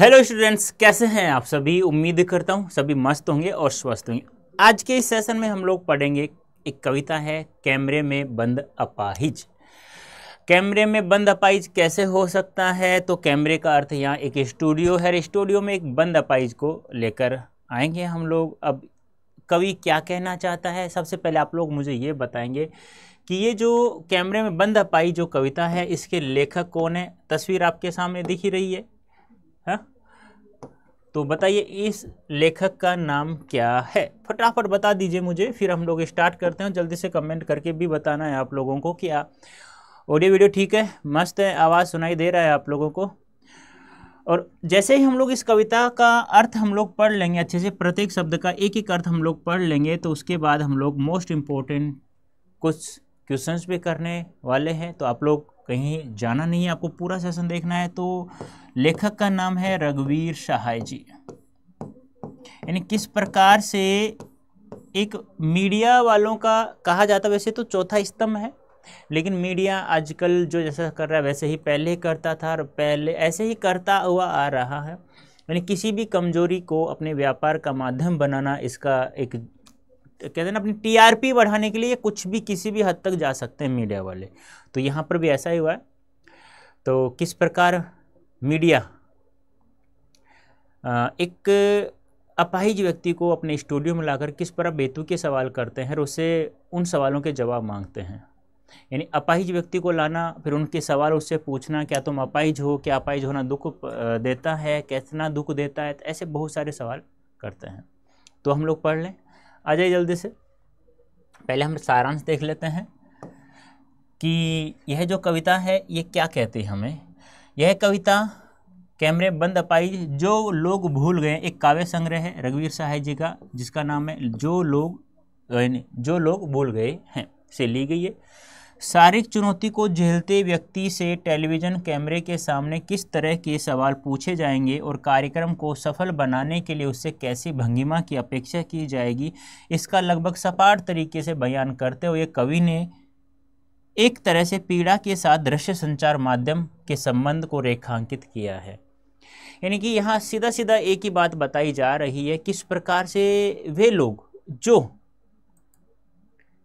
Hello students कैसे हैं आप सभी उम्मीद करता हूँ सभी मस्त होंगे और स्वस्थ होंगे आज के इस सेशन में हम लोग पढ़ेंगे एक कविता है कैमरे में बंद अपाहिज कैमरे में बंद अपाइज कैसे हो सकता है तो कैमरे का अर्थ यहाँ एक स्टूडियो है स्टूडियो में एक बंद अपाइज को लेकर आएंगे हम लोग अब कवि क्या कहना चाहता है सबसे पहले आप लोग मुझे ये बताएंगे कि ये जो कैमरे में बंद अपाई जो कविता है इसके लेखक कौन है तस्वीर आपके सामने दिख ही रही है हाँ तो बताइए इस लेखक का नाम क्या है फटाफट बता दीजिए मुझे फिर हम लोग स्टार्ट करते हैं जल्दी से कमेंट करके भी बताना है आप लोगों को क्या ऑडियो वीडियो ठीक है मस्त है आवाज़ सुनाई दे रहा है आप लोगों को और जैसे ही हम लोग इस कविता का अर्थ हम लोग पढ़ लेंगे अच्छे से प्रत्येक शब्द का एक एक अर्थ हम लोग पढ़ लेंगे तो उसके बाद हम लोग मोस्ट इम्पोर्टेंट कुछ क्वेश्चंस भी करने वाले हैं तो आप लोग कहीं जाना नहीं है आपको पूरा सेशन देखना है तो लेखक का नाम है रघुवीर सहाय जी यानी किस प्रकार से एक मीडिया वालों का कहा जाता वैसे तो चौथा स्तंभ है लेकिन मीडिया आजकल जो जैसा कर रहा है वैसे ही पहले करता था और पहले ऐसे ही करता हुआ आ रहा है यानी किसी भी कमजोरी को अपने व्यापार का माध्यम बनाना इसका एक कहते हैं ना अपनी टीआरपी बढ़ाने के लिए कुछ भी किसी भी हद तक जा सकते हैं मीडिया वाले तो यहाँ पर भी ऐसा ही हुआ है तो किस प्रकार मीडिया एक अपाहिज व्यक्ति को अपने स्टूडियो में लाकर किस पर बेतु के सवाल करते हैं और उसे उन सवालों के जवाब मांगते हैं यानी अपाहिज व्यक्ति को लाना फिर उनके सवाल उससे पूछना क्या तुम अपाहिज हो क्या अपाहिज होना दुख देता है कितना दुख देता है ऐसे बहुत सारे सवाल करते हैं तो हम लोग पढ़ लें आ जाइए जल्दी से पहले हम सारांश देख लेते हैं कि यह जो कविता है ये क्या कहती है हमें यह कविता कैमरे बंद अपाई जो लोग भूल गए एक काव्य संग्रह है रघुवीर सहाय जी का जिसका नाम है जो लोग जो लोग भूल गए हैं से ली गई है शारीरिक चुनौती को झेलते व्यक्ति से टेलीविज़न कैमरे के सामने किस तरह के सवाल पूछे जाएंगे और कार्यक्रम को सफल बनाने के लिए उससे कैसी भंगिमा की अपेक्षा की जाएगी इसका लगभग सपाट तरीके से बयान करते हुए कवि ने एक तरह से पीड़ा के साथ दृश्य संचार माध्यम के संबंध को रेखांकित किया है यानी कि यहाँ सीधा सीधा एक ही बात बताई जा रही है किस प्रकार से वे लोग जो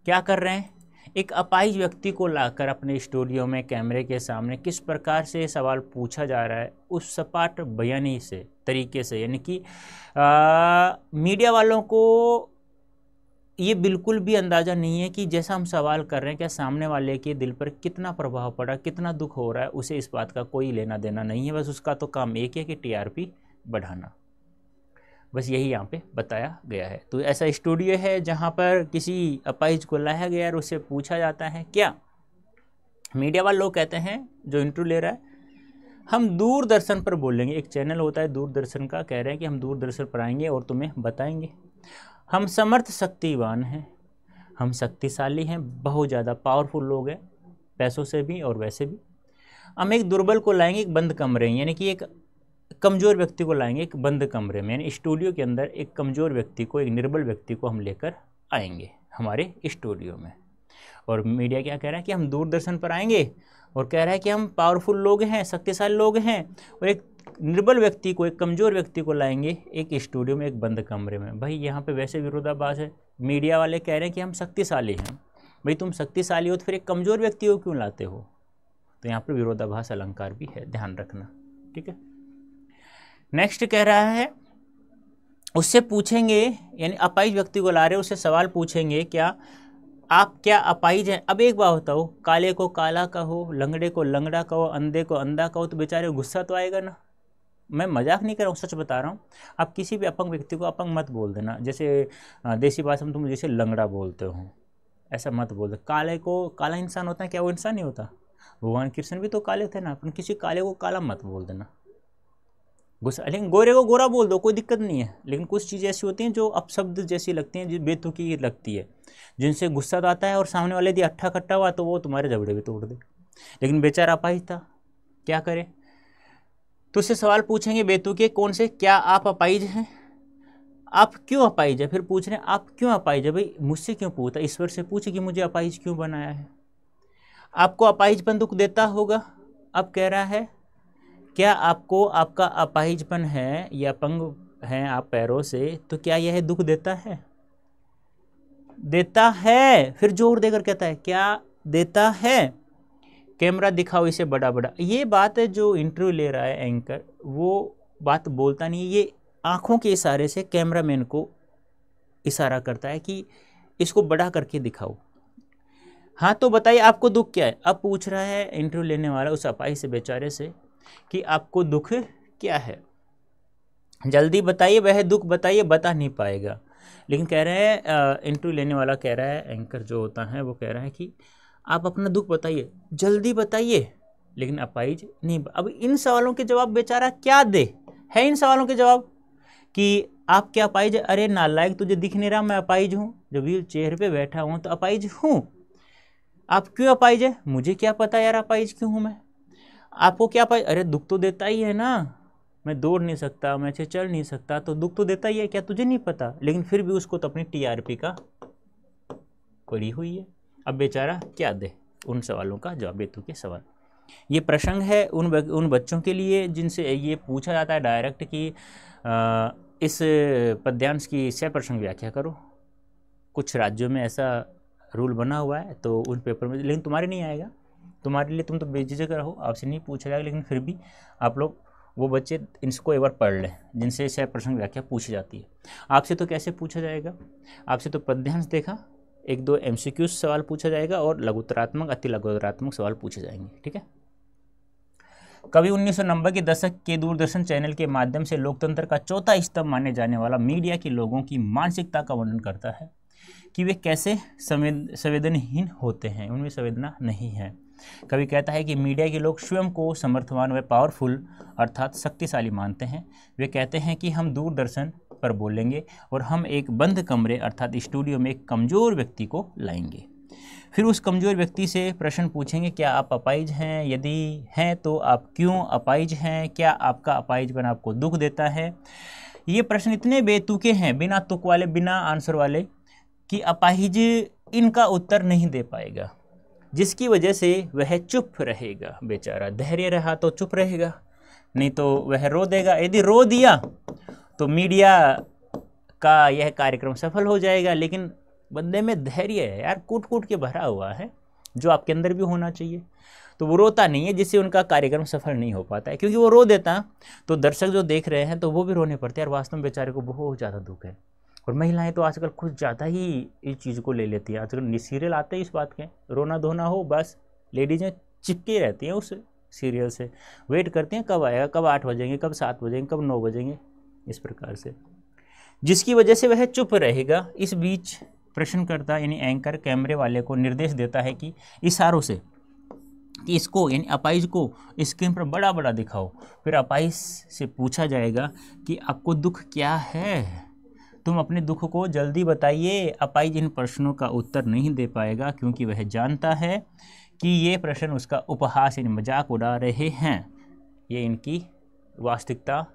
क्या कर रहे हैं एक अपाहिज व्यक्ति को लाकर अपने स्टूडियो में कैमरे के सामने किस प्रकार से सवाल पूछा जा रहा है उस सपाट बयानी से तरीके से यानी कि मीडिया वालों को ये बिल्कुल भी अंदाज़ा नहीं है कि जैसा हम सवाल कर रहे हैं क्या सामने वाले के दिल पर कितना प्रभाव पड़ा कितना दुख हो रहा है उसे इस बात का कोई लेना देना नहीं है बस उसका तो काम एक है कि टीआरपी बढ़ाना बस यही यहाँ पे बताया गया है तो ऐसा स्टूडियो है जहाँ पर किसी अपाइज को लाया गया और उससे पूछा जाता है क्या मीडिया वाले लोग कहते हैं जो इंटरव्यू ले रहा है हम दूरदर्शन पर बोलेंगे एक चैनल होता है दूरदर्शन का कह रहे हैं कि हम दूरदर्शन पर आएंगे और तुम्हें बताएंगे हम समर्थ शक्तिवान हैं हम शक्तिशाली हैं बहुत ज़्यादा पावरफुल लोग हैं पैसों से भी और वैसे भी हम एक दुर्बल को लाएंगे एक बंद कमरे यानी कि एक कमज़ोर व्यक्ति को लाएंगे एक बंद कमरे में यानी स्टूडियो के अंदर एक कमज़ोर व्यक्ति को एक निर्बल व्यक्ति को हम लेकर आएंगे हमारे स्टूडियो में और मीडिया क्या कह रहा है कि हम दूरदर्शन पर आएंगे और कह रहा है कि हम पावरफुल लोग हैं शक्तिशाली लोग हैं और एक निर्बल व्यक्ति को एक कमज़ोर व्यक्ति को लाएंगे एक स्टूडियो में एक बंद कमरे में भाई यहाँ पे वैसे विरोधाभास है मीडिया वाले कह रहे हैं कि हम शक्तिशाली हैं भाई तुम शक्तिशाली हो तो फिर एक कमज़ोर व्यक्ति को क्यों लाते हो तो यहाँ पर विरोधाभास अलंकार भी है ध्यान रखना ठीक है नेक्स्ट कह रहा है उससे पूछेंगे यानी अपाइज व्यक्ति को ला रहे उससे सवाल पूछेंगे क्या आप क्या अपाइज हैं अब एक बात बताओ काले को काला कहो लंगड़े को लंगड़ा कहो अंधे को अंधा कहो तो बेचारे गुस्सा तो आएगा ना मैं मजाक नहीं कर रहा हूँ सच बता रहा हूँ आप किसी भी अपंग व्यक्ति को अपंग मत बोल देना जैसे देसी भाषा में तुम जैसे लंगड़ा बोलते हो ऐसा मत बोल दे काले को काला इंसान होता है क्या वो इंसान नहीं होता भगवान कृष्ण भी तो काले थे ना अपन किसी काले को काला मत बोल देना गुस्सा लेकिन गोरे को गोरा बोल दो कोई दिक्कत नहीं है लेकिन कुछ चीज़ें ऐसी होती हैं जो अपशब्द जैसी लगती हैं जो बेतुकी लगती है जिनसे गुस्सा तो आता है और सामने वाले यदि अट्ठा कट्टा हुआ तो वो तुम्हारे जबड़े भी तोड़ दे लेकिन बेचारा अपाहिज था क्या करे तो उससे सवाल पूछेंगे बेतुके कौन से क्या आप अपाइज हैं आप क्यों अपाइज है फिर पूछ रहे हैं आप क्यों अपाइज है भाई मुझसे क्यों पूछता ईश्वर से पूछे कि मुझे अपाइज क्यों बनाया है आपको अपाइज बंदूक देता होगा अब कह रहा है क्या आपको आपका अपाहिजपन है या पंग हैं आप पैरों से तो क्या यह दुख देता है देता है फिर जोर देकर कहता है क्या देता है कैमरा दिखाओ इसे बड़ा बड़ा ये बात है जो इंटरव्यू ले रहा है एंकर वो बात बोलता नहीं ये आँखों के इशारे से कैमरामैन को इशारा करता है कि इसको बड़ा करके दिखाओ हाँ तो बताइए आपको दुख क्या है अब पूछ रहा है इंटरव्यू लेने वाला उस अपाही से बेचारे से कि आपको दुख क्या है जल्दी बताइए वह दुख बताइए बता नहीं पाएगा लेकिन कह रहे हैं इंटरव्यू लेने वाला कह रहा है एंकर जो होता है वो कह रहा है कि आप अपना दुख बताइए जल्दी बताइए लेकिन अपाइज नहीं अब इन सवालों के जवाब बेचारा क्या दे है इन सवालों के जवाब कि आप क्या अपाइज अरे नालायक तुझे दिख नहीं रहा मैं अपाइज हूँ जब व्हील चेयर पर बैठा हूँ तो अपाइज हूँ आप क्यों अपाइज है मुझे क्या पता यार अपाइज क्यों हूँ मैं आपको क्या पाए अरे दुख तो देता ही है ना मैं दौड़ नहीं सकता मैं से चल नहीं सकता तो दुख तो देता ही है क्या तुझे नहीं पता लेकिन फिर भी उसको तो अपनी टीआरपी का पड़ी हुई है अब बेचारा क्या दे उन सवालों का जवाब दे के सवाल ये प्रसंग है उन उन बच्चों के लिए जिनसे ये पूछा जाता है डायरेक्ट कि इस पद्यांश की सह प्रसंग व्याख्या करो कुछ राज्यों में ऐसा रूल बना हुआ है तो उन पेपर में लेकिन तुम्हारे नहीं आएगा तुम्हारे लिए तुम तो बेझिझक रहो आपसे नहीं पूछा जाएगा लेकिन फिर भी आप लोग वो बच्चे इनको एक बार पढ़ लें जिनसे इसे प्रश्न व्याख्या पूछी जाती है आपसे तो कैसे पूछा जाएगा आपसे तो पद्यांश देखा एक दो एम सवाल पूछा जाएगा और लघुतरात्मक अति लघुतरात्मक सवाल पूछे जाएंगे ठीक है कभी 1990 के दशक के दूरदर्शन चैनल के माध्यम से लोकतंत्र का चौथा स्तंभ माने जाने वाला मीडिया के लोगों की मानसिकता का वर्णन करता है कि वे कैसे संवेद संवेदनहीन होते हैं उनमें संवेदना नहीं है कभी कहता है कि मीडिया के लोग स्वयं को समर्थवान व पावरफुल अर्थात शक्तिशाली मानते हैं वे कहते हैं कि हम दूरदर्शन पर बोलेंगे और हम एक बंद कमरे अर्थात स्टूडियो में एक कमज़ोर व्यक्ति को लाएंगे फिर उस कमज़ोर व्यक्ति से प्रश्न पूछेंगे क्या आप अपाइज हैं यदि हैं तो आप क्यों अपाइज हैं क्या आपका अपाइजपन आपको दुख देता है ये प्रश्न इतने बेतुके हैं बिना तुक वाले बिना आंसर वाले कि अपाहिज इनका उत्तर नहीं दे पाएगा जिसकी वजह से वह चुप रहेगा बेचारा धैर्य रहा तो चुप रहेगा नहीं तो वह रो देगा यदि रो दिया तो मीडिया का यह कार्यक्रम सफल हो जाएगा लेकिन बंदे में धैर्य है यार कूट कूट के भरा हुआ है जो आपके अंदर भी होना चाहिए तो वो रोता नहीं है जिससे उनका कार्यक्रम सफल नहीं हो पाता है क्योंकि वो रो देता तो दर्शक जो देख रहे हैं तो वो भी रोने पड़ते हैं यार वास्तव में बेचारे को बहुत ज़्यादा दुख है और महिलाएं तो आजकल कुछ ज़्यादा ही इस चीज़ को ले लेती है आजकल सीरियल आते हैं इस बात के रोना धोना हो बस लेडीज़ें चिपकी रहती हैं उस सीरियल से वेट करती हैं कब आएगा कब आठ बजेंगे कब सात बजेंगे कब नौ बजेंगे इस प्रकार से जिसकी वजह से वह चुप रहेगा इस बीच प्रश्नकर्ता यानी एंकर कैमरे वाले को निर्देश देता है कि इशारों से कि इसको यानी अपाइज को स्क्रीन पर बड़ा बड़ा दिखाओ फिर अपाइज से पूछा जाएगा कि आपको दुख क्या है तुम अपने दुख को जल्दी बताइए अपाई इन प्रश्नों का उत्तर नहीं दे पाएगा क्योंकि वह जानता है कि ये प्रश्न उसका उपहास इन मजाक उड़ा रहे हैं ये इनकी वास्तविकता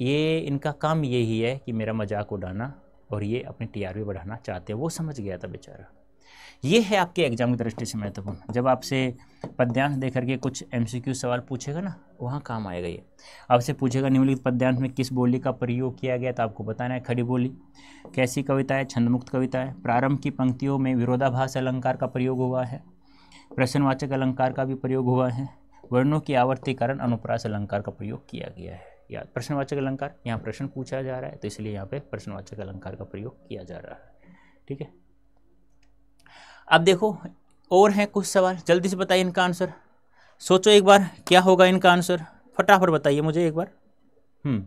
ये इनका काम यही है कि मेरा मजाक उड़ाना और ये अपनी टीआरपी बढ़ाना चाहते हैं वो समझ गया था बेचारा ये है आपके एग्जाम की दृष्टि से महत्वपूर्ण जब आपसे पद्यांश दे करके कुछ एम सवाल पूछेगा ना वहाँ काम आएगा ये आपसे पूछेगा निम्नलिखित पद्यांश में किस बोली का प्रयोग किया गया तो आपको बताना है खड़ी बोली कैसी कविता है छंदमुक्त कविता है प्रारंभ की पंक्तियों में विरोधाभास अलंकार का प्रयोग हुआ है प्रश्नवाचक अलंकार का भी प्रयोग हुआ है वर्णों की आवर्ती कारण अनुप्रास अलंकार का प्रयोग किया गया है या प्रश्नवाचक अलंकार यहाँ प्रश्न पूछा जा रहा है तो इसलिए यहाँ पे प्रश्नवाचक अलंकार का प्रयोग किया जा रहा है ठीक है अब देखो और हैं कुछ सवाल जल्दी से बताइए इनका आंसर सोचो एक बार क्या होगा इनका आंसर फटाफट बताइए मुझे एक बार हम्म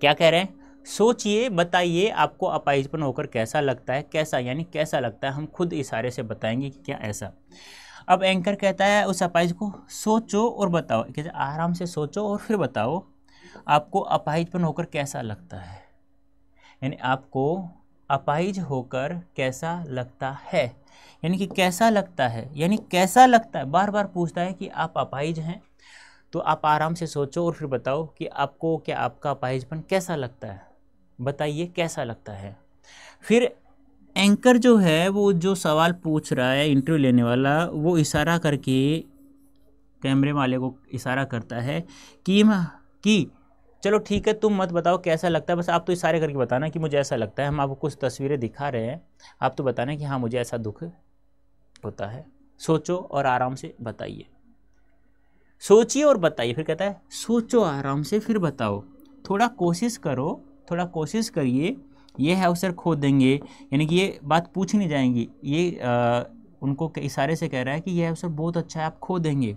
क्या कह रहे हैं सोचिए बताइए आपको अपाइजपन होकर कैसा लगता है कैसा यानी कैसा लगता है हम खुद इशारे से बताएंगे कि क्या ऐसा अब एंकर कहता है उस अपाइज को सोचो और बताओ कहते आराम से सोचो और फिर बताओ आपको अपाहिजपन होकर कैसा लगता है यानी आपको अपाहिज होकर कैसा लगता है यानी कि कैसा लगता है यानी कैसा लगता है बार बार पूछता है कि आप अपाहिज हैं तो आप आराम से सोचो और फिर बताओ कि आपको क्या आपका अपाहिजपन कैसा लगता है बताइए कैसा लगता है फिर एंकर जो है वो जो सवाल पूछ रहा है इंटरव्यू लेने वाला वो इशारा करके कैमरे वाले को इशारा करता है कि कि चलो ठीक है तुम मत बताओ कैसा लगता है बस आप तो इशारे करके बताना कि मुझे ऐसा लगता है हम आपको कुछ तस्वीरें दिखा रहे हैं आप तो बताना कि हाँ मुझे ऐसा दुख होता है सोचो और आराम से बताइए सोचिए और बताइए फिर कहता है सोचो आराम से फिर बताओ थोड़ा कोशिश करो थोड़ा कोशिश करिए ये है अवसर खो देंगे यानी कि ये बात पूछ नहीं जाएंगी ये आ, उनको इशारे से कह रहा है कि यह अवसर बहुत अच्छा है आप खो देंगे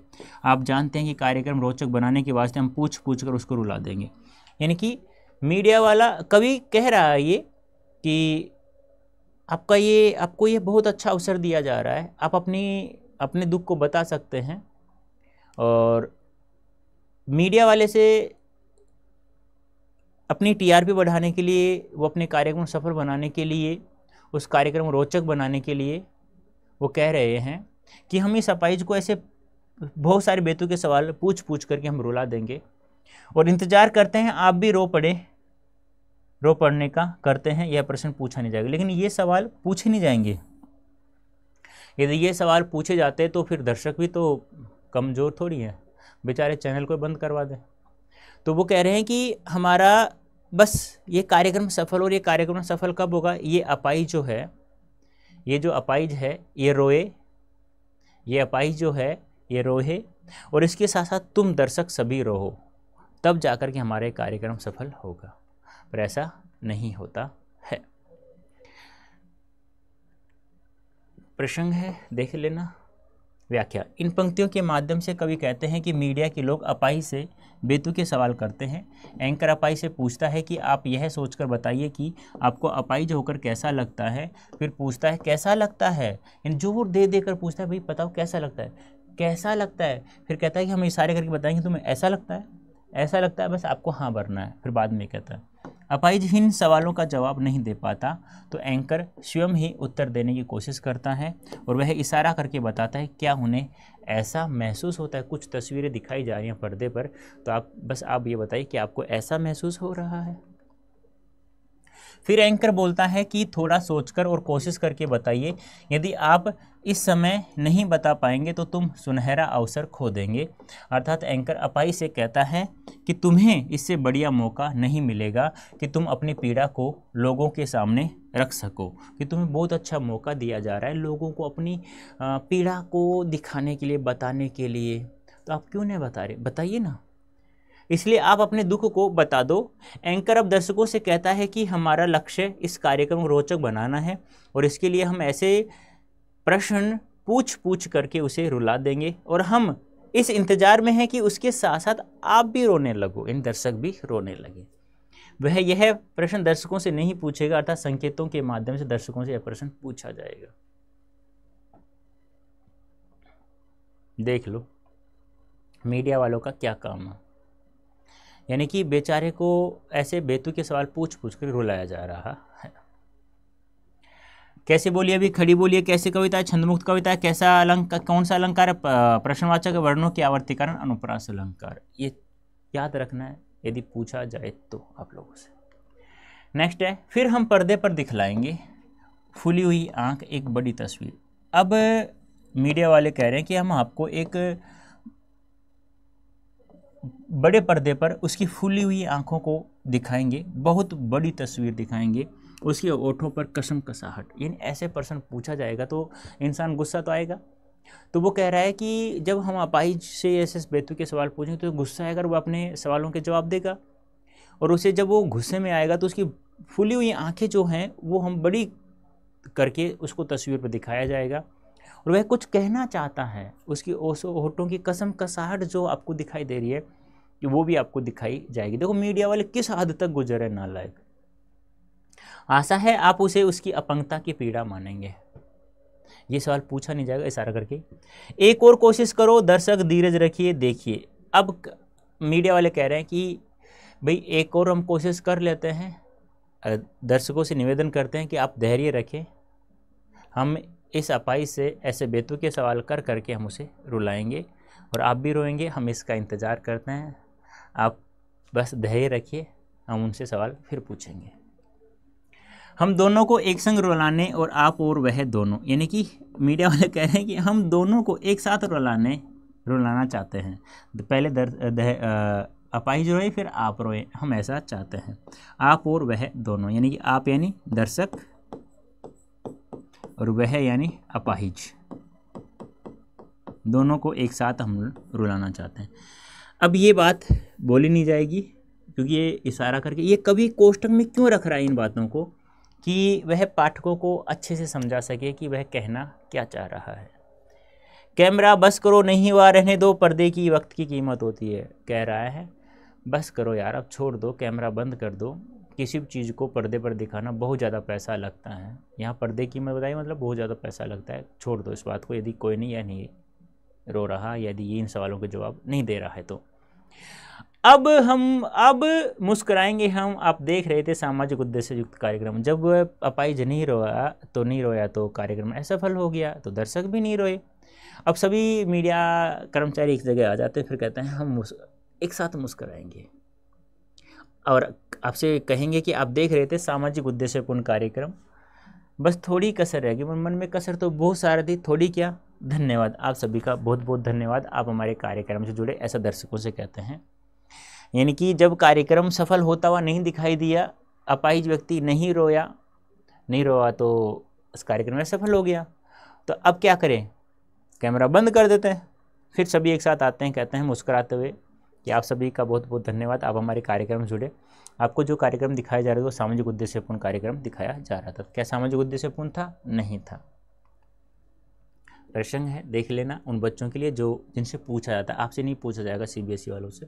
आप जानते हैं कि कार्यक्रम रोचक बनाने के वास्ते हम पूछ पूछ कर उसको रुला देंगे यानी कि मीडिया वाला कभी कह रहा है ये कि आपका ये आपको ये बहुत अच्छा अवसर दिया जा रहा है आप अपनी अपने दुख को बता सकते हैं और मीडिया वाले से अपनी टीआरपी बढ़ाने के लिए वो अपने कार्यक्रम सफल बनाने के लिए उस कार्यक्रम रोचक बनाने के लिए वो कह रहे हैं कि हम इस अपाइज को ऐसे बहुत सारे बेतु के सवाल पूछ पूछ करके हम रुला देंगे और इंतज़ार करते हैं आप भी रो पड़े रो पढ़ने का करते हैं यह प्रश्न पूछा नहीं जाएगा लेकिन ये सवाल पूछे नहीं जाएंगे यदि ये सवाल पूछे जाते तो फिर दर्शक भी तो कमज़ोर थोड़ी है बेचारे चैनल को बंद करवा दें तो वो कह रहे हैं कि हमारा बस ये कार्यक्रम सफल और ये कार्यक्रम सफल कब होगा ये अपाई जो है ये जो अपाइज है ये रोए ये अपाइज जो है ये रोहे और इसके साथ साथ तुम दर्शक सभी रोहो तब जाकर के हमारे कार्यक्रम सफल होगा पर ऐसा नहीं होता है प्रसंग है देख लेना व्याख्या इन पंक्तियों के माध्यम से कवि कहते हैं कि मीडिया के लोग अपाई से बेतु के सवाल करते हैं एंकर अपाई से पूछता है कि आप यह सोचकर बताइए कि आपको अपाई जो होकर कैसा लगता है फिर पूछता है कैसा लगता है यानी जोर दे दे कर पूछता है भाई बताओ कैसा लगता है कैसा लगता है फिर कहता है कि हम इशारे करके बताएंगे तुम्हें ऐसा लगता है ऐसा लगता है बस आपको हाँ भरना है फिर बाद में कहता है अपाइज इन सवालों का जवाब नहीं दे पाता तो एंकर स्वयं ही उत्तर देने की कोशिश करता है और वह इशारा करके बताता है क्या उन्हें ऐसा महसूस होता है कुछ तस्वीरें दिखाई जा रही हैं पर्दे पर तो आप बस आप ये बताइए कि आपको ऐसा महसूस हो रहा है फिर एंकर बोलता है कि थोड़ा सोचकर और कोशिश करके बताइए यदि आप इस समय नहीं बता पाएंगे तो तुम सुनहरा अवसर खो देंगे अर्थात एंकर अपाई से कहता है कि तुम्हें इससे बढ़िया मौका नहीं मिलेगा कि तुम अपनी पीड़ा को लोगों के सामने रख सको कि तुम्हें बहुत अच्छा मौका दिया जा रहा है लोगों को अपनी पीड़ा को दिखाने के लिए बताने के लिए तो आप क्यों नहीं बता रहे बताइए ना इसलिए आप अपने दुख को बता दो एंकर अब दर्शकों से कहता है कि हमारा लक्ष्य इस कार्यक्रम को रोचक बनाना है और इसके लिए हम ऐसे प्रश्न पूछ पूछ करके उसे रुला देंगे और हम इस इंतज़ार में हैं कि उसके साथ साथ आप भी रोने लगो इन दर्शक भी रोने लगे वह यह प्रश्न दर्शकों से नहीं पूछेगा अर्थात संकेतों के माध्यम से दर्शकों से यह प्रश्न पूछा जाएगा देख लो मीडिया वालों का क्या काम है यानी कि बेचारे को ऐसे बेतु के सवाल पूछ पूछ कर रुलाया जा रहा है कैसे बोलिए अभी खड़ी बोलिए कैसे कविता है छंदमुक्त कविता है कैसा अलंकार कौन सा अलंकार प्रश्नवाचक वर्णों के आवर्तीकरण अनुप्रास अलंकार ये याद रखना है यदि पूछा जाए तो आप लोगों से नेक्स्ट है फिर हम पर्दे पर दिखलाएंगे फूली हुई आंख एक बड़ी तस्वीर अब मीडिया वाले कह रहे हैं कि हम आपको एक बड़े पर्दे पर उसकी फूली हुई आँखों को दिखाएंगे बहुत बड़ी तस्वीर दिखाएंगे उसके ओठों पर कसम कसाहट यानी ऐसे पर्सन पूछा जाएगा तो इंसान गुस्सा तो आएगा तो वो कह रहा है कि जब हम अपाहिज से ऐसे बेतु के सवाल पूछेंगे तो गुस्सा आएगा वो अपने सवालों के जवाब देगा और उसे जब वो गुस्से में आएगा तो उसकी फूली हुई आँखें जो हैं वो हम बड़ी करके उसको तस्वीर पर दिखाया जाएगा और वह कुछ कहना चाहता है उसकी होठों की कसम कसाहट जो आपको दिखाई दे रही है कि वो भी आपको दिखाई जाएगी देखो मीडिया वाले किस हद तक गुजरे ना नालायक आशा है आप उसे उसकी अपंगता की पीड़ा मानेंगे ये सवाल पूछा नहीं जाएगा इशारा करके एक और कोशिश करो दर्शक धीरज रखिए देखिए अब मीडिया वाले कह रहे हैं कि भाई एक और हम कोशिश कर लेते हैं दर्शकों से निवेदन करते हैं कि आप धैर्य रखें हम इस अपाई से ऐसे बेतु के सवाल कर करके हम उसे रुलाएंगे और आप भी रोएंगे हम इसका इंतज़ार करते हैं आप बस धैर्य रखिए हम उनसे सवाल फिर पूछेंगे हम दोनों को एक संग रुलाने और आप और वह दोनों यानी कि मीडिया वाले कह रहे हैं कि हम दोनों को एक साथ रुलाने रुलाना चाहते हैं पहले दर, दर अपाहिज रोए फिर आप रोए हम ऐसा चाहते हैं आप और वह दोनों यानी कि आप यानी दर्शक और वह यानी अपाहिज दोनों को एक साथ हम रुलाना चाहते हैं अब ये बात बोली नहीं जाएगी क्योंकि ये इशारा करके ये कभी कोष्टक में क्यों रख रहा है इन बातों को कि वह पाठकों को अच्छे से समझा सके कि वह कहना क्या चाह रहा है कैमरा बस करो नहीं हुआ रहने दो पर्दे की वक्त की कीमत होती है कह रहा है बस करो यार अब छोड़ दो कैमरा बंद कर दो किसी भी चीज़ को पर्दे पर दिखाना बहुत ज़्यादा पैसा लगता है यहाँ पर्दे की मैं बताई मतलब बहुत ज़्यादा पैसा लगता है छोड़ दो इस बात को यदि कोई नहीं या नहीं रो रहा यदि इन सवालों के जवाब नहीं दे रहा है तो अब हम अब मुस्कराएंगे हम आप देख रहे थे सामाजिक उद्देश्य युक्त कार्यक्रम जब अपाइज नहीं रोया तो नहीं रोया तो कार्यक्रम असफल हो गया तो दर्शक भी नहीं रोए अब सभी मीडिया कर्मचारी एक जगह आ जाते हैं फिर कहते हैं हम एक साथ मुस्कराएंगे और आपसे कहेंगे कि आप देख रहे थे सामाजिक उद्देश्यपूर्ण कार्यक्रम बस थोड़ी कसर रहेगी मन में कसर तो बहुत सारा थी थोड़ी क्या धन्यवाद आप सभी का बहुत बहुत धन्यवाद आप हमारे कार्यक्रम से जुड़े ऐसा दर्शकों से कहते हैं यानी कि जब कार्यक्रम सफल होता हुआ नहीं दिखाई दिया अपाहिज व्यक्ति नहीं रोया नहीं रोया तो उस कार्यक्रम में सफल हो गया तो अब क्या करें कैमरा बंद कर देते हैं फिर सभी एक साथ आते हैं कहते हैं मुस्कराते हुए कि आप सभी का बहुत बहुत धन्यवाद आप हमारे कार्यक्रम से जुड़े आपको जो कार्यक्रम दिखाया जा रहा था वो सामाजिक उद्देश्यपूर्ण कार्यक्रम दिखाया जा रहा था क्या सामाजिक उद्देश्यपूर्ण था नहीं था प्रसंग है देख लेना उन बच्चों के लिए जो जिनसे पूछा जाता है आपसे नहीं पूछा जाएगा सीबीएसई e वालों से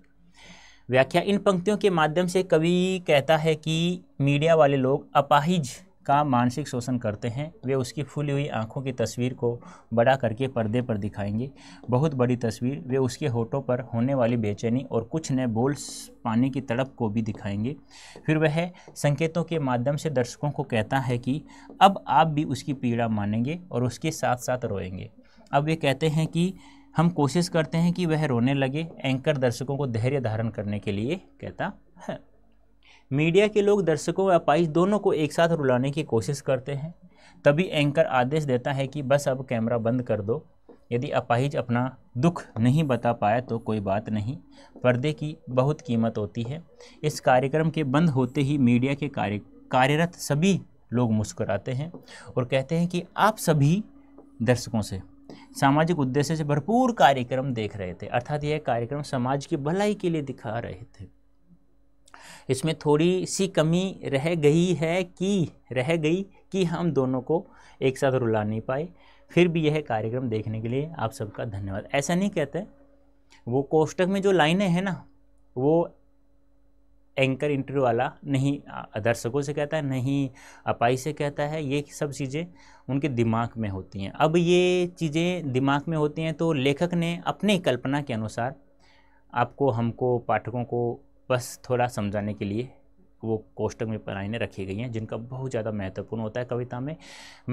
व्याख्या इन पंक्तियों के माध्यम से कवि कहता है कि मीडिया वाले लोग अपाहिज का मानसिक शोषण करते हैं वे उसकी फूली हुई आँखों की तस्वीर को बड़ा करके पर्दे पर दिखाएंगे बहुत बड़ी तस्वीर वे उसके होठों पर होने वाली बेचैनी और कुछ नए बोल पाने की तड़प को भी दिखाएंगे फिर वह संकेतों के माध्यम से दर्शकों को कहता है कि अब आप भी उसकी पीड़ा मानेंगे और उसके साथ साथ रोएंगे अब वे कहते हैं कि हम कोशिश करते हैं कि वह रोने लगे एंकर दर्शकों को धैर्य धारण करने के लिए कहता है मीडिया के लोग दर्शकों व अपाइज दोनों को एक साथ रुलाने की कोशिश करते हैं तभी एंकर आदेश देता है कि बस अब कैमरा बंद कर दो यदि अपाहिज अपना दुख नहीं बता पाया तो कोई बात नहीं पर्दे की बहुत कीमत होती है इस कार्यक्रम के बंद होते ही मीडिया के कार्य कार्यरत सभी लोग मुस्कुराते हैं और कहते हैं कि आप सभी दर्शकों से सामाजिक उद्देश्य से भरपूर कार्यक्रम देख रहे थे अर्थात यह कार्यक्रम समाज की भलाई के लिए दिखा रहे थे इसमें थोड़ी सी कमी रह गई है कि रह गई कि हम दोनों को एक साथ रुला नहीं पाए फिर भी यह कार्यक्रम देखने के लिए आप सबका धन्यवाद ऐसा नहीं कहते वो कोष्टक में जो लाइनें हैं ना वो एंकर इंटरव्यू वाला नहीं दर्शकों से कहता है नहीं अपाई से कहता है ये सब चीज़ें उनके दिमाग में होती हैं अब ये चीज़ें दिमाग में होती हैं तो लेखक ने अपनी कल्पना के अनुसार आपको हमको पाठकों को बस थोड़ा समझाने के लिए वो कोष्टक में पराइने रखी गई हैं जिनका बहुत ज़्यादा महत्वपूर्ण होता है कविता में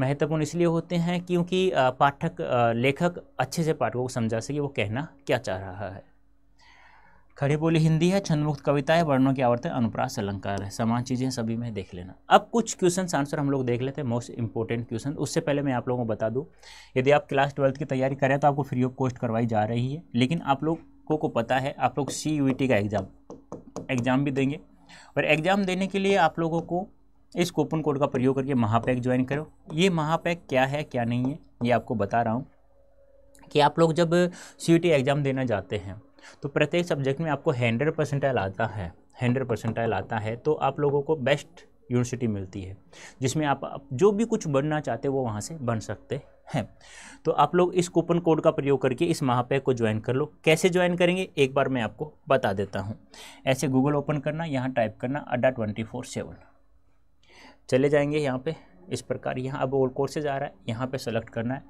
महत्वपूर्ण इसलिए होते हैं क्योंकि पाठक लेखक अच्छे से पाठकों को समझा सके वो कहना क्या चाह रहा है खड़ी बोली हिंदी है छन्मुक्त कविता है वर्णों की आवर्तन अनुप्रास अलंकार है समान चीज़ें सभी में देख लेना अब कुछ क्वेश्चन आंसर हम लोग देख लेते हैं मोस्ट इंपॉर्टेंट क्वेश्चन उससे पहले मैं आप लोगों को बता दूं यदि आप क्लास ट्वेल्थ की तैयारी करें तो आपको फ्री ऑफ कॉस्ट करवाई जा रही है लेकिन आप लोगों को, को पता है आप लोग सी e का एग्ज़ाम एग्ज़ाम भी देंगे और एग्ज़ाम देने के लिए आप लोगों को इस कूपन कोड का प्रयोग करके महापैक ज्वाइन करो ये महापैक क्या है क्या नहीं है ये आपको बता रहा हूँ कि आप लोग जब सी एग्ज़ाम देना जाते हैं तो प्रत्येक सब्जेक्ट में आपको हंड्रेड परसेंटाइल आता है हंड्रेड परसेंटाइल आता है तो आप लोगों को बेस्ट यूनिवर्सिटी मिलती है जिसमें आप जो भी कुछ बनना चाहते हो वो वहाँ से बन सकते हैं तो आप लोग इस कूपन कोड का प्रयोग करके इस महापैक को ज्वाइन कर लो कैसे ज्वाइन करेंगे एक बार मैं आपको बता देता हूँ ऐसे गूगल ओपन करना यहाँ टाइप करना अड्डा ट्वेंटी फोर सेवन चले जाएंगे यहाँ पे इस प्रकार यहाँ अब ओल्ड कोर्सेज आ रहा है यहाँ पे सेलेक्ट करना है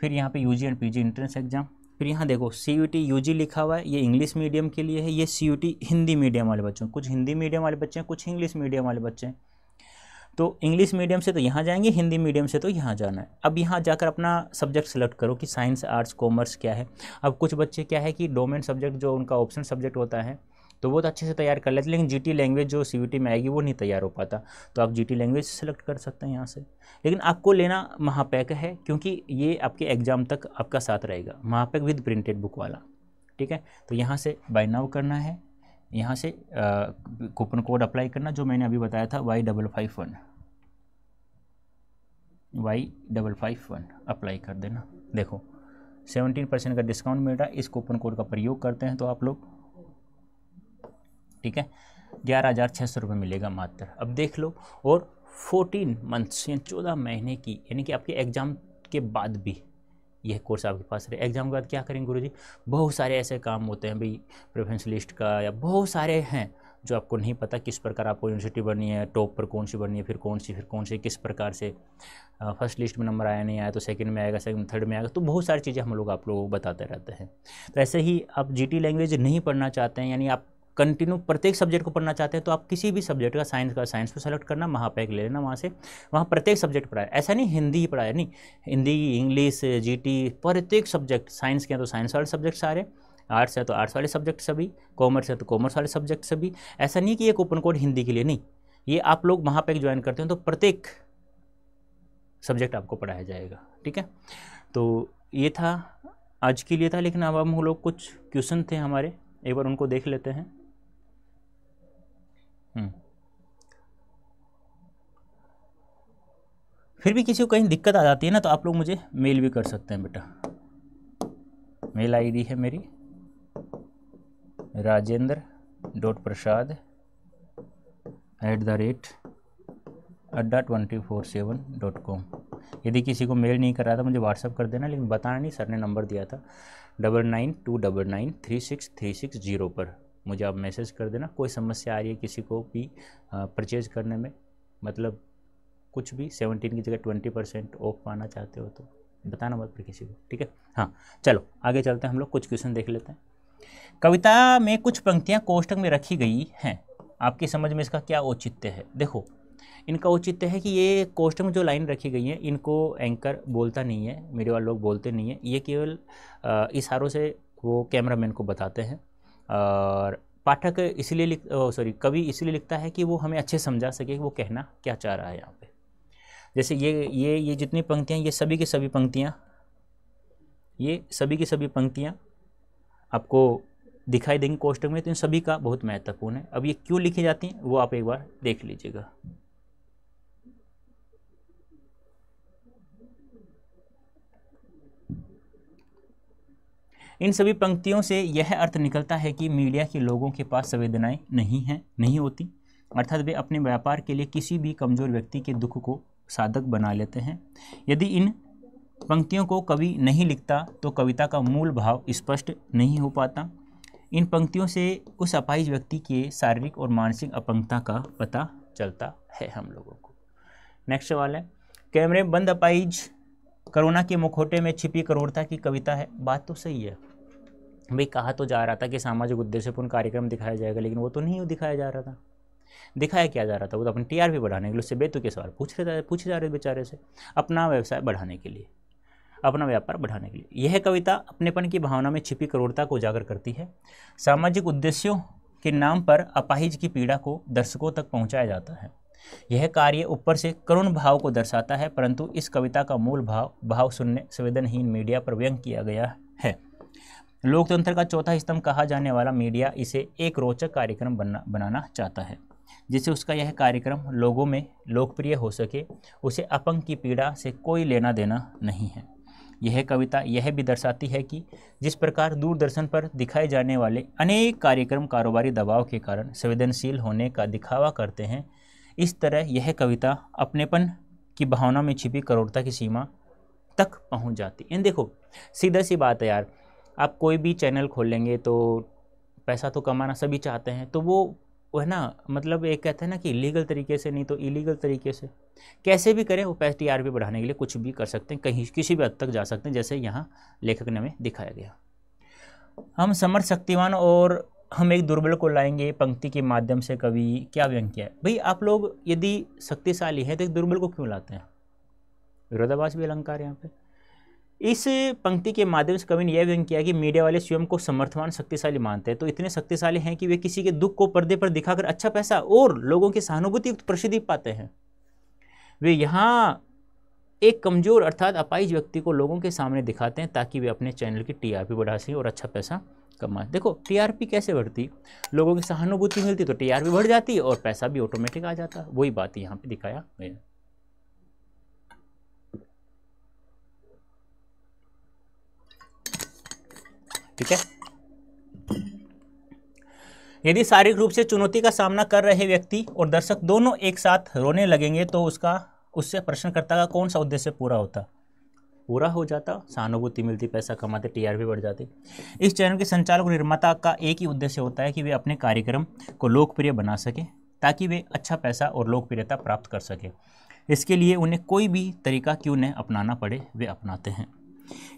फिर यहाँ पे G and G entrance exam फिर यहाँ देखो C U T U G लिखा हुआ है ये इंग्लिश मीडियम के लिए है ये C U T Hindi medium वाले बच्चों कुछ हिंदी मीडियम वाले बच्चे हैं कुछ इंग्लिश मीडियम वाले बच्चे हैं तो इंग्लिश मीडियम से तो यहाँ जाएंगे हिंदी मीडियम से तो यहाँ जाना है अब यहाँ जाकर अपना सब्जेक्ट सेलेक्ट करो कि साइंस आर्ट्स कॉमर्स क्या है अब कुछ बच्चे क्या है कि डोमेन सब्जेक्ट जो उनका ऑप्शन सब्जेक्ट होता है तो वो तो अच्छे से तैयार कर लेते लेकिन टी लैंग्वेज जो टी में आएगी वो नहीं तैयार हो पाता तो आप टी लैंग्वेज सेलेक्ट कर सकते हैं यहाँ से लेकिन आपको लेना महापैक है क्योंकि ये आपके एग्ज़ाम तक आपका साथ रहेगा महापैक विद प्रिंटेड बुक वाला ठीक है तो यहाँ से बाय नाउ करना है यहाँ से कूपन कोड अप्लाई करना जो मैंने अभी बताया था Y double five one Y double five one apply कर देना देखो सेवनटीन परसेंट का डिस्काउंट मिल रहा है इस कूपन कोड का प्रयोग करते हैं तो आप लोग ठीक है ग्यारह हज़ार छः सौ रुपये मिलेगा मात्र अब देख लो और फोर्टीन मंथ्स यानी चौदह महीने की यानी कि आपके एग्ज़ाम के बाद भी यह कोर्स आपके पास रहे एग्ज़ाम के बाद क्या करेंगे गुरु जी बहुत सारे ऐसे काम होते हैं भाई प्रेफरेंस लिस्ट का या बहुत सारे हैं जो आपको नहीं पता किस प्रकार आपको यूनिवर्सिटी बननी है टॉप पर कौन सी बननी है फिर कौन सी फिर कौन सी किस प्रकार से फर्स्ट लिस्ट में नंबर आया नहीं आया तो सेकंड में आएगा सेकंड थर्ड में आएगा तो बहुत सारी चीज़ें हम लोग आप लोगों को बताते रहते हैं तो ऐसे ही आप जीटी लैंग्वेज नहीं पढ़ना चाहते हैं यानी आप कंटिन्यू प्रत्येक सब्जेक्ट को पढ़ना चाहते हैं तो आप किसी भी सब्जेक्ट का साइंस का साइंस को सेलेक्ट करना महापैक ले लेना वहाँ से वहाँ प्रत्येक सब्जेक्ट पढ़ाया ऐसा नहीं हिंदी ही पढ़ाया नहीं हिंदी इंग्लिश जीटी प्रत्येक सब्जेक्ट साइंस के हैं तो साइंस वाले सब्जेक्ट सारे आर्ट्स है तो आर्ट्स वाले सब्जेक्ट सभी कॉमर्स है तो कॉमर्स वाले सब्जेक्ट सभी ऐसा नहीं कि एक ओपन कोड हिंदी के लिए नहीं ये आप लोग महापैक ज्वाइन करते हैं तो प्रत्येक सब्जेक्ट आपको पढ़ाया जाएगा ठीक है तो ये था आज के लिए था लेकिन अब हम लोग कुछ क्वेश्चन थे हमारे एक बार उनको देख लेते हैं हम्म। फिर भी किसी को कहीं दिक्कत आ जाती है ना तो आप लोग मुझे मेल भी कर सकते हैं बेटा मेल आईडी है मेरी Rajendra dot Prasad at the rate Adda twenty four seven dot com यदि किसी को मेल नहीं कर रहा था मुझे व्हाट्सअप कर देना लेकिन बताना नहीं सर ने नंबर दिया था double nine two double nine three six three six zero पर मुझे आप मैसेज कर देना कोई समस्या आ रही है किसी को भी परचेज करने में मतलब कुछ भी सेवनटीन की जगह ट्वेंटी परसेंट ऑफ पाना चाहते हो तो बताना मत फिर किसी को ठीक है हाँ चलो आगे चलते हैं हम लोग कुछ क्वेश्चन देख लेते हैं कविता में कुछ पंक्तियाँ कोष्टक में रखी गई हैं आपकी समझ में इसका क्या औचित्य है देखो इनका औचित्य है कि ये कोष्टक में जो लाइन रखी गई है इनको एंकर बोलता नहीं है मीडिया वाले लोग बोलते नहीं है ये केवल इशारों से वो कैमरामैन को बताते हैं और पाठक इसलिए लिख सॉरी कवि इसलिए लिखता है कि वो हमें अच्छे समझा सके कि वो कहना क्या चाह रहा है यहाँ पे जैसे ये ये ये जितनी पंक्तियाँ ये सभी की सभी पंक्तियाँ ये सभी की सभी पंक्तियाँ आपको दिखाई देंगी कोष्टक में तो इन सभी का बहुत महत्वपूर्ण है अब ये क्यों लिखी जाती हैं वो आप एक बार देख लीजिएगा इन सभी पंक्तियों से यह अर्थ निकलता है कि मीडिया के लोगों के पास संवेदनाएं नहीं हैं नहीं होती अर्थात वे अपने व्यापार के लिए किसी भी कमज़ोर व्यक्ति के दुख को साधक बना लेते हैं यदि इन पंक्तियों को कवि नहीं लिखता तो कविता का मूल भाव स्पष्ट नहीं हो पाता इन पंक्तियों से उस अपाहिज व्यक्ति के शारीरिक और मानसिक अपंगता का पता चलता है हम लोगों को नेक्स्ट सवाल है कैमरे बंद अपाइज करोना के मुखोटे में छिपी करोड़ता की कविता है बात तो सही है भाई कहा तो जा रहा था कि सामाजिक उद्देश्यपूर्ण कार्यक्रम दिखाया जाएगा लेकिन वो तो नहीं दिखाया जा रहा था दिखाया क्या जा रहा था वो तो अपनी पी बढ़ाने के लिए उससे बेतु के सवाल पूछ रहे थे पूछे जा रहे बेचारे से अपना व्यवसाय बढ़ाने के लिए अपना व्यापार बढ़ाने के लिए यह कविता अपनेपन की भावना में छिपी करोड़ता को उजागर करती है सामाजिक उद्देश्यों के नाम पर अपाहिज की पीड़ा को दर्शकों तक पहुंचाया जाता है यह कार्य ऊपर से करुण भाव को दर्शाता है परंतु इस कविता का मूल भाव भाव सुनने संवेदनहीन मीडिया पर व्यंग किया गया है लोकतंत्र का चौथा स्तंभ कहा जाने वाला मीडिया इसे एक रोचक कार्यक्रम बनना बनाना चाहता है जिससे उसका यह कार्यक्रम लोगों में लोकप्रिय हो सके उसे अपंग की पीड़ा से कोई लेना देना नहीं है यह कविता यह भी दर्शाती है कि जिस प्रकार दूरदर्शन पर दिखाए जाने वाले अनेक कार्यक्रम कारोबारी दबाव के कारण संवेदनशील होने का दिखावा करते हैं इस तरह यह कविता अपनेपन की भावना में छिपी करोड़ता की सीमा तक पहुंच जाती है देखो सीधा सी बात है यार आप कोई भी चैनल खोलेंगे तो पैसा तो कमाना सभी चाहते हैं तो वो है ना मतलब एक कहते हैं ना कि इलीगल तरीके से नहीं तो इलीगल तरीके से कैसे भी करें वो पैस टी आर बढ़ाने के लिए कुछ भी कर सकते हैं कहीं किसी भी हद तक जा सकते हैं जैसे यहाँ लेखक ने हमें दिखाया गया हम समर्थ शक्तिवान और हम एक दुर्बल को लाएंगे पंक्ति के माध्यम से कवि क्या व्यंग किया है भाई आप लोग यदि शक्तिशाली हैं तो एक दुर्बल को क्यों लाते हैं विरोधाभास भी अलंकार यहाँ पर इस पंक्ति के माध्यम से कवि ने यह व्यंग किया कि मीडिया वाले स्वयं को समर्थवान शक्तिशाली मानते हैं तो इतने शक्तिशाली हैं कि वे किसी के दुख को पर्दे पर दिखाकर अच्छा पैसा और लोगों की सहानुभूति प्रसिद्धि पाते हैं वे यहाँ एक कमज़ोर अर्थात अपाइज व्यक्ति को लोगों के सामने दिखाते हैं ताकि वे अपने चैनल की टीआरपी बढ़ा सकें और अच्छा पैसा कमाएं देखो टीआरपी कैसे बढ़ती लोगों की सहानुभूति मिलती तो टीआरपी बढ़ जाती और पैसा भी ऑटोमेटिक आ जाता वही बात यहाँ पे दिखाया गया ठीक है यदि शारीरिक रूप से चुनौती का सामना कर रहे व्यक्ति और दर्शक दोनों एक साथ रोने लगेंगे तो उसका उससे प्रश्नकर्ता का कौन सा उद्देश्य पूरा होता पूरा हो जाता सहानुभूति मिलती पैसा कमाते टीआरपी बढ़ जाती इस चैनल के संचालक और निर्माता का एक ही उद्देश्य होता है कि वे अपने कार्यक्रम को लोकप्रिय बना सकें ताकि वे अच्छा पैसा और लोकप्रियता प्राप्त कर सकें इसके लिए उन्हें कोई भी तरीका क्यों न अपनाना पड़े वे अपनाते हैं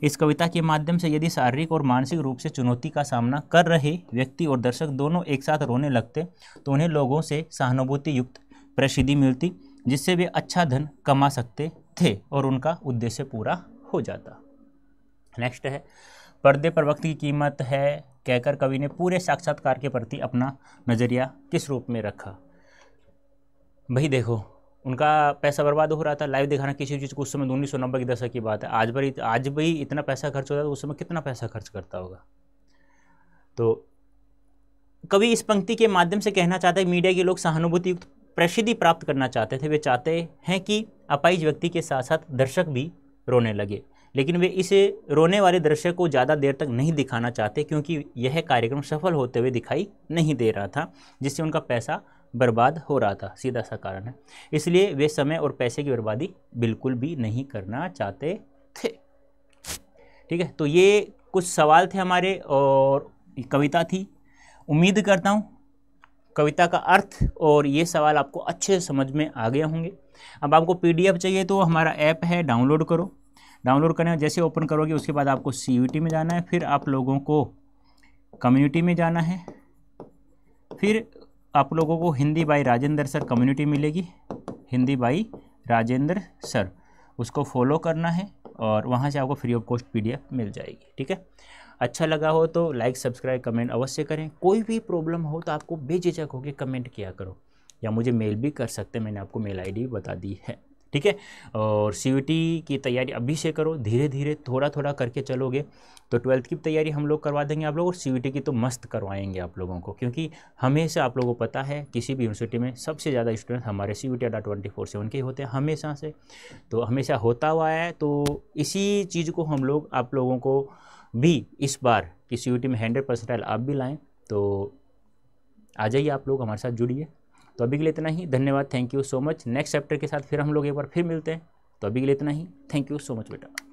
इस कविता के माध्यम से यदि शारीरिक और मानसिक रूप से चुनौती का सामना कर रहे व्यक्ति और दर्शक दोनों एक साथ रोने लगते तो उन्हें लोगों से सहानुभूति युक्त प्रसिद्धि मिलती जिससे वे अच्छा धन कमा सकते थे और उनका उद्देश्य पूरा हो जाता नेक्स्ट है पर्दे पर वक्त की कीमत है कहकर कवि ने पूरे साक्षात्कार के प्रति अपना नज़रिया किस रूप में रखा भाई देखो उनका पैसा बर्बाद हो रहा था लाइव दिखाना किसी चीज़ को उस समय उन्नीस सौ नब्बे की दशक की बात है आज भर आज भी इतना पैसा खर्च होता है तो उस समय कितना पैसा खर्च करता होगा तो कभी इस पंक्ति के माध्यम से कहना चाहते हैं मीडिया के लोग सहानुभूति युक्त प्रसिद्धि प्राप्त करना चाहते थे वे चाहते हैं कि अपाइज व्यक्ति के साथ साथ दर्शक भी रोने लगे लेकिन वे इसे रोने वाले दर्शक को ज़्यादा देर तक नहीं दिखाना चाहते क्योंकि यह कार्यक्रम सफल होते हुए दिखाई नहीं दे रहा था जिससे उनका पैसा बर्बाद हो रहा था सीधा सा कारण है इसलिए वे समय और पैसे की बर्बादी बिल्कुल भी नहीं करना चाहते थे ठीक है तो ये कुछ सवाल थे हमारे और कविता थी उम्मीद करता हूँ कविता का अर्थ और ये सवाल आपको अच्छे समझ में आ गए होंगे अब आपको पीडीएफ चाहिए तो हमारा ऐप है डाउनलोड करो डाउनलोड करें जैसे ओपन करोगे उसके बाद आपको सी में जाना है फिर आप लोगों को कम्युनिटी में जाना है फिर आप लोगों को Hindi by Rajendra sir community मिलेगी हिंदी बाई राजेंद्र सर उसको फॉलो करना है और वहाँ से आपको फ्री ऑफ कॉस्ट पी मिल जाएगी ठीक है अच्छा लगा हो तो लाइक सब्सक्राइब कमेंट अवश्य करें कोई भी प्रॉब्लम हो तो आपको बेझिझक होकर कमेंट किया करो या मुझे मेल भी कर सकते हैं मैंने आपको मेल आईडी बता दी है ठीक है और सी की तैयारी अभी से करो धीरे धीरे थोड़ा थोड़ा करके चलोगे तो ट्वेल्थ की तैयारी हम लोग करवा देंगे आप लोग और सी की तो मस्त करवाएंगे आप लोगों को क्योंकि हमेशा आप लोगों को पता है किसी भी यूनिवर्सिटी में सबसे ज़्यादा स्टूडेंट हमारे C V twenty four seven के होते हैं हमेशा से तो हमेशा होता हुआ है तो इसी चीज़ को हम लोग आप लोगों को भी इस बार कि सी में हंड्रेड परसेंटाइल आप भी लाएँ तो आ जाइए आप लोग हमारे साथ जुड़िए तो अभी के लिए इतना ही धन्यवाद thank you so much next chapter के साथ फिर हम लोग एक बार फिर मिलते हैं तो अभी के लिए इतना ही थैंक यू सो मच बेटा